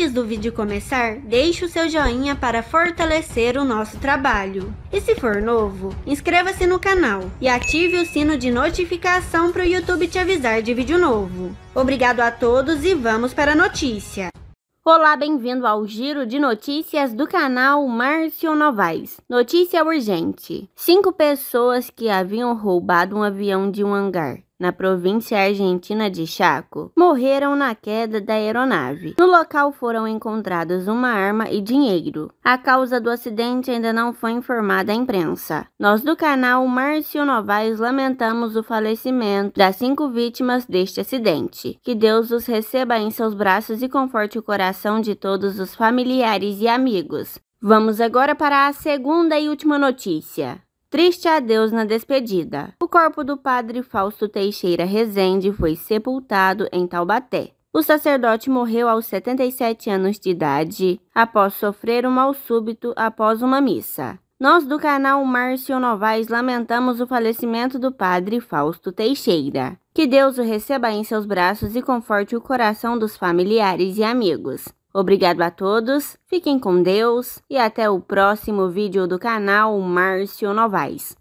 Antes do vídeo começar, deixe o seu joinha para fortalecer o nosso trabalho. E se for novo, inscreva-se no canal e ative o sino de notificação para o YouTube te avisar de vídeo novo. Obrigado a todos e vamos para a notícia. Olá, bem-vindo ao giro de notícias do canal Márcio Novaes. Notícia urgente: cinco pessoas que haviam roubado um avião de um hangar na província argentina de Chaco, morreram na queda da aeronave. No local foram encontrados uma arma e dinheiro. A causa do acidente ainda não foi informada à imprensa. Nós do canal Márcio Novaes lamentamos o falecimento das cinco vítimas deste acidente. Que Deus os receba em seus braços e conforte o coração de todos os familiares e amigos. Vamos agora para a segunda e última notícia. Triste adeus na despedida. O corpo do padre Fausto Teixeira Rezende foi sepultado em Taubaté. O sacerdote morreu aos 77 anos de idade, após sofrer um mal súbito após uma missa. Nós do canal Márcio Novaes lamentamos o falecimento do padre Fausto Teixeira. Que Deus o receba em seus braços e conforte o coração dos familiares e amigos. Obrigado a todos, fiquem com Deus e até o próximo vídeo do canal Márcio Novaes.